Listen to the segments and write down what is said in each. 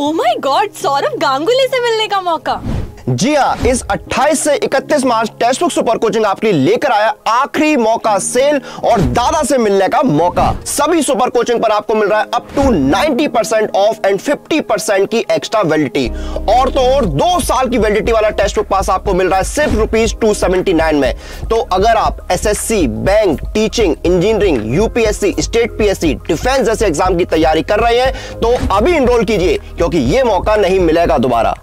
O my god Saurabh Ganguly से मिलने का मौका जी हाँ इस 28 से 31 March test book super coaching आपके लिए लेकर आया आखिरी मौका सेल और दादा से मिलने का मौका सभी सुपर कोचिंग पर आपको मिल रहा है up to 90 percent off and 50 percent की एक्स्ट्रा वैलिडिटी और तो और दो साल की वैलिडिटी वाला टेक्स्ट बुक पास आपको मिल रहा है सिर्फ रुपीज टू में तो अगर आप S bank teaching engineering UPSC state PSC defence जैसे एग्जाम की तैयारी कर रहे हैं तो अभी इनरोल कीजिए क्योंकि यह मौका नहीं मिलेगा दोबारा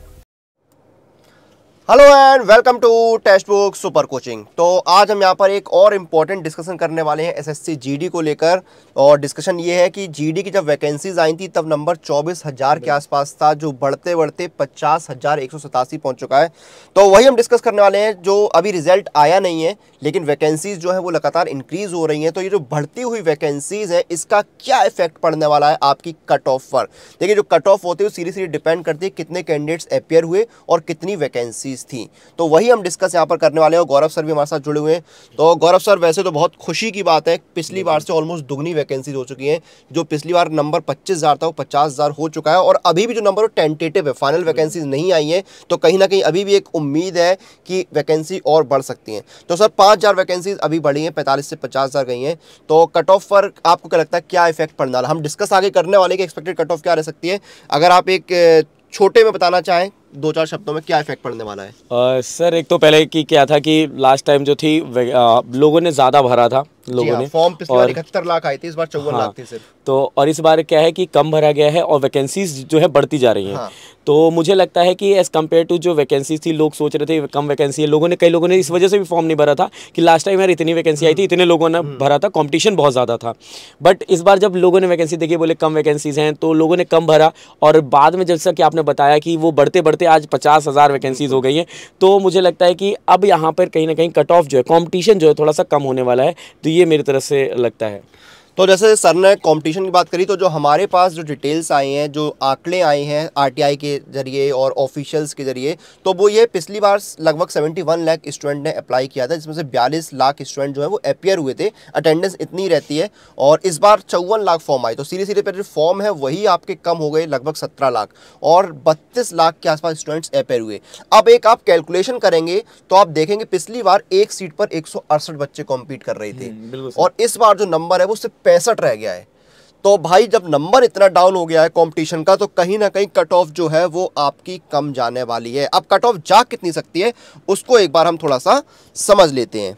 hello and welcome to test book super coaching तो आज हम यहाँ पर एक और इम्पॉर्टेंट डिस्कशन करने वाले हैं एसएससी जीडी को लेकर और डिस्कशन ये है कि जीडी की जब वैकेंसीज आई थी तब नंबर चौबीस हज़ार के आसपास था जो बढ़ते बढ़ते पचास हज़ार एक सौ सतासी पहुँच चुका है तो वही हम डिस्कस करने वाले हैं जो अभी रिजल्ट आया नहीं है लेकिन वैकेंसीज जो है वो लगातार इंक्रीज़ हो रही हैं तो ये जो बढ़ती हुई वैकेंसीज़ है इसका क्या इफेक्ट पड़ने वाला है आपकी कट ऑफ पर देखिए जो कट ऑफ होती है वो सीरीज सीरीज डिपेंड करती है कितने कैंडिडेट्स अपेयर हुए और कितनी वैकेंसीज चीज़ थी तो वही हम डिस्कस यहाँ पर करने वाले हैं गौरव सर भी हमारे साथ जुड़े हुए हैं तो गौरव सर वैसे तो बहुत खुशी की बात है पिछली बार से ऑलमोस्ट दुगनी वैकेंसीज हो चुकी हैं जो पिछली बार नंबर पच्चीस हज़ार था वो पचास हज़ार हो चुका है और अभी भी जो नंबर टेंटेटिव है फाइनल वैकेंसी नहीं आई है तो कहीं ना कहीं अभी भी एक उम्मीद है कि वैकेंसी और बढ़ सकती है तो सर पांच हज़ार वैकेंसीज अभी बढ़ी है पैंतालीस से पचास गई है तो कट ऑफ पर आपको क्या लगता है क्या इफेक्ट पड़ने वाला हम डिस्कस आगे करने वाले की एक्सपेक्टेड कट ऑफ क्या रह सकती है अगर आप एक छोटे में बताना चाहें दो चार शब्दों में क्या इफेक्ट पड़ने वाला है आ, सर एक तो पहले की क्या था कि लास्ट टाइम जो थी आ, लोगों ने ज़्यादा भरा था लोगों हाँ, ने फॉर्म पिछली इकहत्तर लाख आई थी इस बार चौवन हाँ, लाख थी सिर्फ तो और इस बार क्या है कि कम भरा गया है और वैकेंसीज जो है बढ़ती जा रही हैं हाँ। तो मुझे लगता है कि एज़ कम्पेयर टू जो वैकेंसीज थी लोग सोच रहे थे कम वैकेंसी है लोगों ने कई लोगों ने इस वजह से भी फॉर्म नहीं भरा था कि लास्ट टाइम यार इतनी वैकेंसी आई थी हम्म। इतने लोगों ने हम्म। भरा था कॉम्पिटिशन बहुत ज़्यादा था बट इस बार जब लोगों ने वैकेंसी देखी बोले कम वैकेंसीज हैं तो लोगों ने कम भरा और बाद में जैसा कि आपने बताया कि वो बढ़ते बढ़ते पे आज पचास हज़ार वैकेंसीज हो गई हैं तो मुझे लगता है कि अब यहाँ पर कहीं ना कहीं कट ऑफ जो है कॉम्पिटिशन जो है थोड़ा सा कम होने वाला है तो ये मेरी तरफ से लगता है तो जैसे सर ने कंपटीशन की बात करी तो जो हमारे पास जो डिटेल्स आई हैं जो आंकड़े आए हैं आरटीआई के ज़रिए और ऑफिशियल्स के ज़रिए तो वो ये पिछली बार लगभग 71 लाख स्टूडेंट ने अप्लाई किया था जिसमें से 42 लाख स्टूडेंट जो है वो अपेयर हुए थे अटेंडेंस इतनी रहती है और इस बार चौवन लाख फॉर्म आए तो सीधे सीधे पर जो फॉर्म है वही आपके कम हो गए लगभग सत्रह लाख और बत्तीस लाख के आसपास स्टूडेंट्स अपेयर हुए अब एक आप कैलकुलेशन करेंगे तो आप देखेंगे पिछली बार एक सीट पर एक बच्चे कॉम्पीट कर रहे थे हम्म, और इस बार जो नंबर है वो सिर्फ पैंसठ रह गया है तो भाई जब नंबर इतना डाउन हो गया है कंपटीशन का तो कहीं ना कहीं कट ऑफ जो है वो आपकी कम जाने वाली है अब कट ऑफ जा कितनी सकती है उसको एक बार हम थोड़ा सा समझ लेते हैं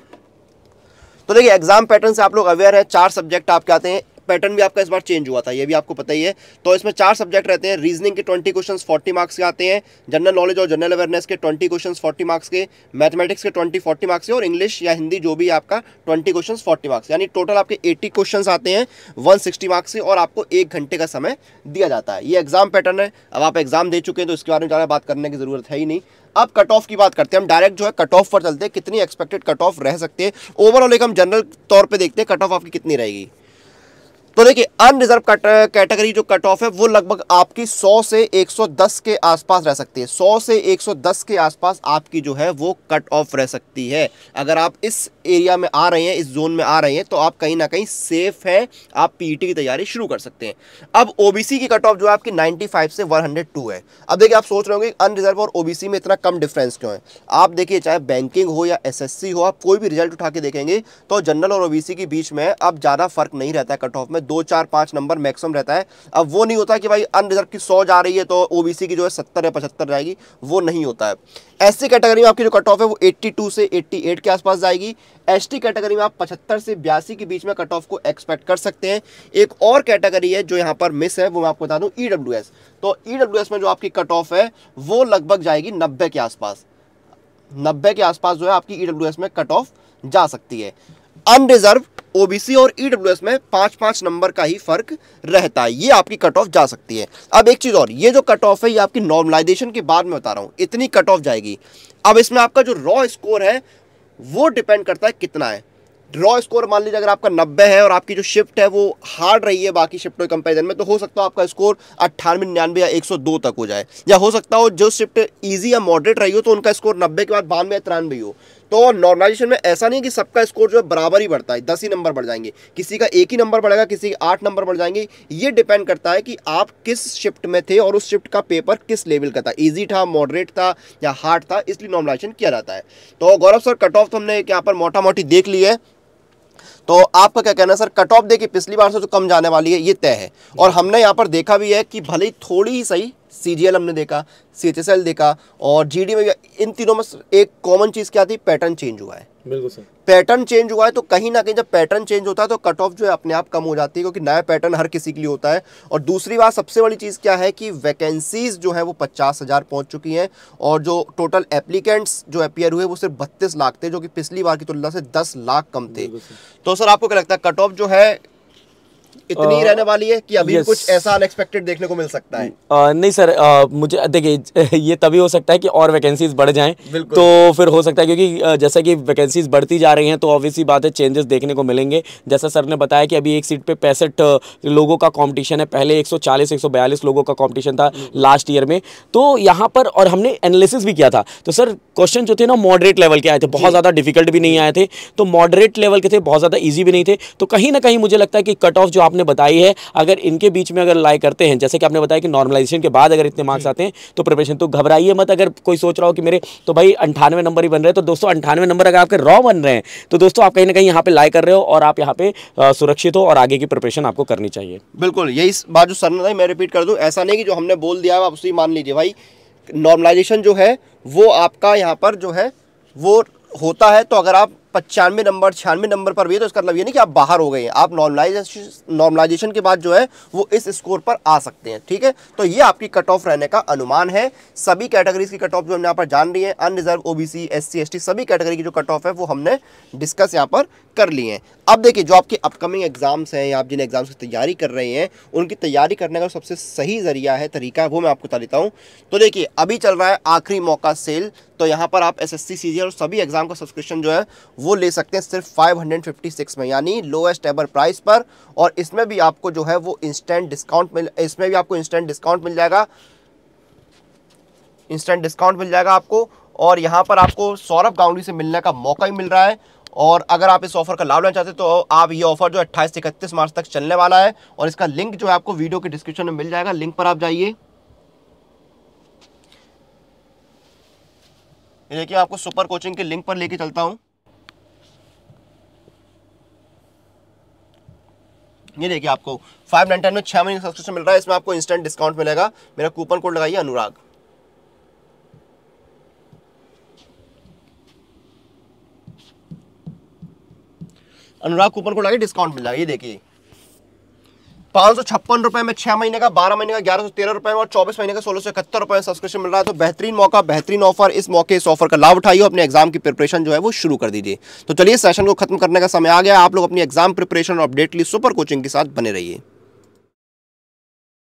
तो देखिए एग्जाम पैटर्न से आप लोग अवेयर है चार सब्जेक्ट आपके आते हैं पैटर्न भी आपका इस बार चेंज हुआ था ये भी आपको पता ही है तो इसमें चार सब्जेक्ट रहते हैं रीजनिंग के ट्वेंटी क्वेश्चन फोर्टी मार्क्स के आते हैं जनरल नॉलेज और जनरल अवेयरनेस के ट्वेंटी क्वेश्चन फोर्टी मार्क्स के मैथमेटिक्स के ट्वेंटी फोर्टी मार्क्स के और इंग्लिश या हिंदी जो भी आपका ट्वेंटी क्वेश्चन फोर्टी मार्क्स यानी टोटल आपके एटी क्वेश्चन आते हैं वन सिक्सटी मार्क्स के और आपको एक घंटे का समय दिया जाता है ये एग्जाम पैटर्न है अब आप एग्जाम दे चुके हैं तो इसके बारे में ज़्यादा बात करने की जरूरत है ही नहीं अब कट ऑफ की बात करते हैं हम डायरेक्ट जो है कट ऑफ पर चलते हैं कितनी एक्सपेक्टेड कट ऑफ रह सकते हैं ओवरऑल एक हम जनरल तौर पे देखते हैं कट ऑफ आपकी कितनी रहेगी तो देखिए अनरिजर्व कैटेगरी जो कट ऑफ है वो लगभग आपकी 100 से 110 के आसपास रह सकती है 100 से 110 के आसपास आपकी जो है वो कट ऑफ रह सकती है अगर आप इस एरिया में आ रहे हैं इस जोन में आ रहे हैं तो आप कहीं ना कहीं सेफ हैं आप पीटी e की तैयारी शुरू कर सकते हैं अब ओबीसी की कट ऑफ जो है आपकी 95 से 102 है अब देखिए आप सोच रहे होंगे अनरिजर्व और ओबीसी में इतना कम डिफरेंस क्यों है आप देखिए चाहे बैंकिंग हो या एस हो आप कोई भी रिजल्ट उठा के देखेंगे तो जनरल और ओबीसी के बीच में अब ज़्यादा फर्क नहीं रहता है कट ऑफ में दो चार पाँच नंबर मैक्सिमम रहता है अब वो नहीं होता कि भाई अनरिजर्व की सौ जा रही है तो ओ की जो है सत्तर या पचहत्तर जाएगी वो नहीं होता है ऐसी कैटेगरी में आपकी जो कट ऑफ है वो 82 से 88 के आसपास जाएगी एसटी कैटेगरी में आप पचहत्तर से बयासी के बीच में कट ऑफ को एक्सपेक्ट कर सकते हैं एक और कैटेगरी है जो यहाँ पर मिस है वो मैं आपको बता दूँ ई e तो ई e में जो आपकी कट ऑफ है वो लगभग जाएगी नब्बे के आसपास नब्बे के आसपास जो है आपकी ई e में कट ऑफ जा सकती है अनरिजर्व ओबीसी और ईडब्ल्यूएस में पाँच पाँच नंबर का ही फर्क रहता है ये आपकी कट ऑफ जा सकती है अब एक चीज़ और ये जो कट ऑफ है ये आपकी नॉर्मलाइजेशन के बाद में बता रहा हूँ इतनी कट ऑफ जाएगी अब इसमें आपका जो रॉ स्कोर है वो डिपेंड करता है कितना है ड्रॉ स्कोर मान लीजिए अगर आपका 90 है और आपकी जो शिफ्ट है वो हार्ड रही है बाकी शिफ्टों के कंपेरिजन में तो हो सकता है आपका स्कोर अट्ठानवे निन्यानवे या 102 तक हो जाए या हो सकता हो जो शिफ्ट इजी या मॉडरेट रही हो तो उनका स्कोर 90 के बाद बानवे या तिरानवे हो तो नॉर्मलाइजेशन में ऐसा नहीं है कि सबका स्कोर जो है बराबर ही बढ़ता है दस ही नंबर बढ़ जाएंगे किसी का एक ही नंबर बढ़ेगा किसी के आठ नंबर बढ़ जाएंगे ये डिपेंड करता है कि आप किस शिफ्ट में थे और उस शिफ्ट का पेपर किस लेवल का था ईजी था मॉडरेट था या हार्ड था इसलिए नॉर्मलाइजेशन किया जाता है तो गौरव सर कट ऑफ तो हमने यहाँ पर मोटा मोटी देख ली है तो आपका क्या कहना है सर कट ऑफ देखिए पिछली बार से जो कम जाने वाली है ये तय है और हमने यहाँ पर देखा भी है कि भले ही थोड़ी ही सही सी हमने देखा सी देखा और जी में इन तीनों में एक कॉमन चीज़ क्या थी पैटर्न चेंज हुआ है बिल्कुल सर पैटर्न चेंज हुआ है तो कहीं ना कहीं जब पैटर्न चेंज होता है तो कट ऑफ जो है अपने आप कम हो जाती है क्योंकि नया पैटर्न हर किसी के लिए होता है और दूसरी बात सबसे बड़ी चीज़ क्या है कि वैकेंसीज जो है वो पचास हज़ार पहुँच चुकी हैं और जो टोटल एप्लीकेंट्स जो अपियर हुए वो सिर्फ बत्तीस लाख थे जो कि पिछली बार की तुलना से दस लाख कम थे तो सर आपको क्या लगता है कट ऑफ जो है इतनी रहने वाली है कि अभी कुछ ऐसा अनएक्सपेक्टेड देखने को मिल सकता है आ, नहीं सर आ, मुझे देखिए ये तभी हो सकता है कि और वैकेंसीज बढ़ जाएं तो फिर हो सकता है क्योंकि जैसा कि वैकेंसीज बढ़ती जा रही हैं तो ऑब्वियसली बात है चेंजेस देखने को मिलेंगे जैसा सर ने बताया कि अभी एक सीट पे पैंसठ लोगों का कॉम्पिटिशन है पहले एक सौ लोगों का कॉम्पिटिशन था लास्ट हम्म। ईयर में तो यहाँ पर और हमने एनालिसिस भी किया था तो सर क्वेश्चन जो थे ना मॉडरेट लेवल के आए थे बहुत ज़्यादा डिफिकल्ट भी नहीं आए थे तो मॉडरेट लेवल के थे बहुत ज़्यादा ईजी भी नहीं थे तो कहीं ना कहीं मुझे लगता है कि कट ऑफ जो आपने बताई है अगर इनके बीच में अगर लाई करते हैं जैसे कि आपने बताया कि नॉर्मलाइजेशन के बाद अगर इतने मार्क्स आते हैं तो प्रिपरेशन तो घबराइए मत अगर कोई सोच रहा हो कि मेरे तो भाई अंठानवे नंबर ही बन रहे तो दोस्तों अंठानवे नंबर अगर आपके रॉ बन रहे हैं तो दोस्तों आप कहीं ना कहीं यहाँ पे लाई कर रहे हो और आप यहाँ पे सुरक्षित हो और आगे की प्रिपरेशन आपको करनी चाहिए बिल्कुल यही बात जो सर मैं रिपीट कर दूँ ऐसा नहीं कि जो हमने बोल दिया आप उसी मान लीजिए भाई नॉर्मलाइजेशन जो है वो आपका यहाँ पर जो है वो होता है तो अगर आप पचानवे नंबर छियानवे नंबर पर भी है तो इसका मतलब ये नहीं कि आप बाहर हो गए हैं आप नॉर्मलाइजेशन नॉर्मलाइजेशन के बाद जो है वो इस स्कोर पर आ सकते हैं ठीक है तो ये आपकी कट ऑफ रहने का अनुमान है सभी कैटेगरीज की कट ऑफ जो हम यहाँ पर जान रही है unreserved O B C S C S T सभी कैटेगरी की जो कट ऑफ है वो हमने डिस्कस यहाँ पर कर लिए हैं अब देखिए जो आपके अपकमिंग एग्जाम्स हैं या आप जिन एग्जाम्स की तैयारी कर रहे हैं उनकी तैयारी करने का सबसे सही जरिया है तरीका वो मैं आपको बता देता हूँ तो देखिए अभी चल रहा है आखिरी मौका सेल तो यहाँ पर आप एस एस सी और सभी एग्ज़ाम का सब्सक्रिप्शन जो है वो ले सकते हैं सिर्फ 556 में यानी लोएस्ट एवर प्राइस पर और इसमें भी आपको जो है वो इंस्टेंट डिस्काउंट मिल इसमें भी आपको इंस्टेंट डिस्काउंट मिल जाएगा इंस्टेंट डिस्काउंट मिल जाएगा आपको और यहाँ पर आपको सौरभ गांगुली से मिलने का मौका भी मिल रहा है और अगर आप इस ऑफर का लाभ लेना चाहते हैं तो आप ये ऑफर जो अट्ठाईस से इकतीस मार्च तक चलने वाला है और इसका लिंक जो है आपको वीडियो के डिस्क्रिप्शन में मिल जाएगा लिंक पर आप जाइए ये देखिए आपको सुपर कोचिंग के लिंक पर लेके चलता हूँ ये देखिए आपको फाइव नाइन में छः महीने का सब्सक्रिप्शन मिल रहा है इसमें आपको इंस्टेंट डिस्काउंट मिलेगा मेरा कूपन कोड लगाइए अनुराग अनुराग कूपन कोड लगाइए डिस्काउंट मिल जाएगा ये देखिए पांच सौ छप्पन रुपए में छह महीने का बारह महीने का ग्यारह सौ तेरह रुपए में और चौबीस महीने का सोलह सौ इकहत्तर रुपए में सब्सक्रिप्शन मिल रहा है तो बेहतरीन मौका बेहतरीन ऑफर इस मौके इस ऑफर का लाभ उठाइए अपने एग्जाम की प्रिपरेशन जो है वो शुरू कर दीजिए तो चलिए सेशन को खत्म करने का समय आ गया आप लोग अपनी एग्जाम प्रिपरेशन और अपडेटली सुपर कोचिंग के साथ बने रहिए